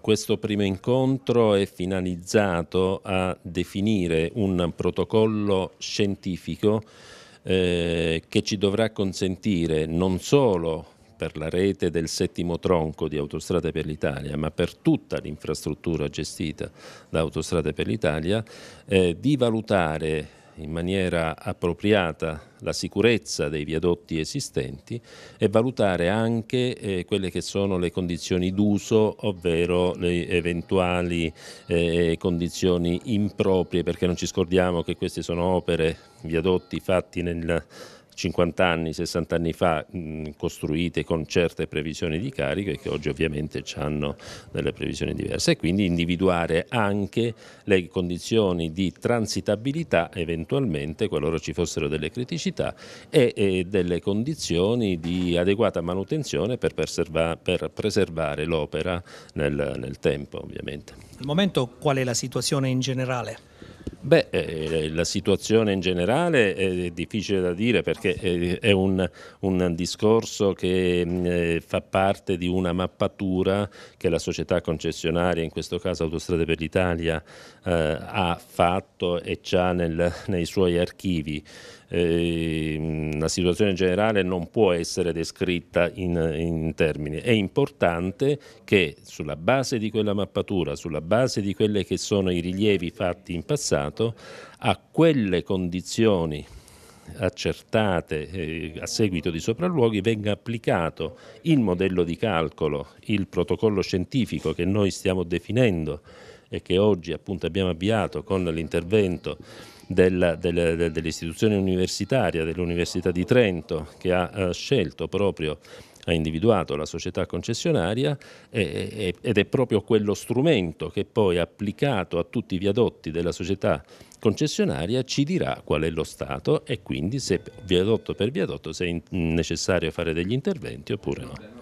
Questo primo incontro è finalizzato a definire un protocollo scientifico eh, che ci dovrà consentire non solo per la rete del settimo tronco di Autostrade per l'Italia, ma per tutta l'infrastruttura gestita da Autostrade per l'Italia, eh, di valutare in maniera appropriata la sicurezza dei viadotti esistenti e valutare anche eh, quelle che sono le condizioni d'uso, ovvero le eventuali eh, condizioni improprie, perché non ci scordiamo che queste sono opere, viadotti fatti nel 50 anni, 60 anni fa mh, mm, costruite con certe previsioni di carico e che oggi ovviamente hanno delle previsioni diverse e quindi individuare anche le condizioni di transitabilità eventualmente qualora ci fossero delle criticità e, e delle condizioni di adeguata manutenzione per, per preservare l'opera nel, nel tempo ovviamente. Al momento qual è la situazione in generale? Beh, eh, la situazione in generale è difficile da dire perché eh, è un, un discorso che mm, eh, fa parte di una mappatura che la società concessionaria, in questo caso Autostrade per l'Italia, eh, ha fatto e ha nei suoi archivi. Ehm, la situazione in generale non può essere descritta in, in termini. È importante che sulla base di quella mappatura, sulla base di quelli che sono i rilievi fatti in passato, Stato a quelle condizioni accertate eh, a seguito di sopralluoghi venga applicato il modello di calcolo, il protocollo scientifico che noi stiamo definendo e che oggi appunto abbiamo avviato con l'intervento dell'istituzione universitaria, dell'Università di Trento, che ha eh, scelto proprio ha individuato la società concessionaria ed è proprio quello strumento che poi applicato a tutti i viadotti della società concessionaria ci dirà qual è lo stato e quindi se viadotto per viadotto se è necessario fare degli interventi oppure no.